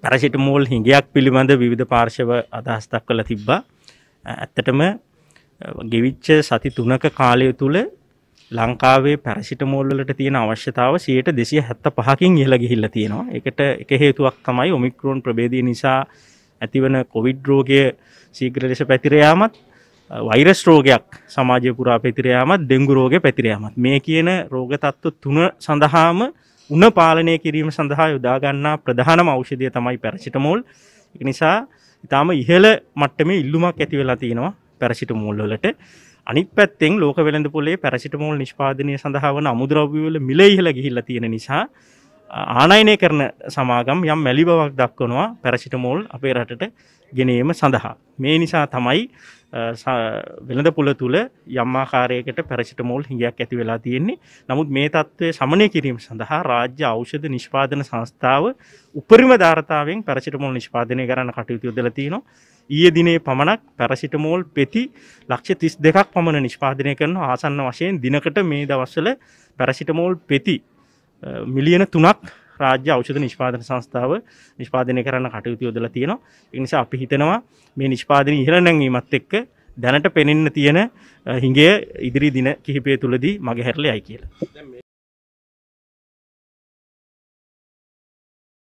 Paracetamol හිඟයක් පිළිබඳ විධ පාර්ශව අදහස්තක් කළ තිබ්බා ඇත්තටම ගෙවිච්ච සති තුනක කාලය තුළ ලංකාවේ පැරසිටමෝල්ලට තියෙන අවශ්‍යතාව සයට දෙසිය හැත්ත පහකින් ඉහල ගිහිල්ල තියෙනවා එකට එක හේතුවක් තමයි ඔමික්‍රෝන් ප්‍රබේදී නිසා ඇතිවන කොවිඩ් රෝගය සීග්‍ර ලෙස පැතිරයාමත් වෛරස් රෝගයක් සමාජය පුරා පැතිරයාමත් ඩෙංගු රෝග පැතිරයාමත් මේ කියන රෝග තත්ත්ව තුන සඳහාම උණ පාලනය කිරීම සඳහා යොදාගන්නා ප්‍රධානම ඖෂධය තමයි පැරසිටමෝල්. ඒක නිසා ඊටාම ඉහළ මට්ටමේ ඉල්ලුමක් ඇති වෙලා තියෙනවා පැරසිටමෝල් වලට. අනිත් පැත්තෙන් ලෝක වෙළඳ පොලේ පැරසිටමෝල් නිෂ්පාදනය සඳහා වන අමුද්‍රව්‍ය වල මිල ඉහළ ගිහිල්ලා තියෙන නිසා ආනයිනය කරන සමාගම් යම් මැලි බවක් දක්වනවා පැරසිටමෝල් අපේ රටට ගෙනීම සඳහා. මේ නිසා තමයි වෙළඳ පුළ තුළ යම්මාකාරයකට පැරසිටමෝල් හිඟයක් ඇති වෙලා තියෙන්නේ නමුත් මේ තත්ත්වය සමනය කිරීම සඳහා රාජ්‍ය අෞෂධ නිෂ්පාදන සංස්ථාව උපරිම ධාරතාවෙන් පැරසිටමෝල් නිෂ්පාදනය කරන්න කටයුතු යොදලා තිනවා ඊයේ දිනේ පමණක් පැරසිටමෝල් පෙති ලක්ෂ 32ක් පමණ නිෂ්පාදනය කරන ආසන්න වශයෙන් දිනකට මේ දවස්වල පැරසිටමෝල් පෙති මිලියන තුනක් රාජ්‍ය ෞෂධ නිෂ්පාදන සංස්ථාව නිෂ්පාදනය කරන්න කටයුතු යොදලා තියෙනවා. ඒ නිසා අපි හිතනවා මේ නිෂ්පාදන ඉහළ නැංවීමත් එක්ක දැනට පෙනෙන්න තියෙන හිඟය ඉදිරි දින කිහිපය තුලදී මගහැරලා යයි කියලා.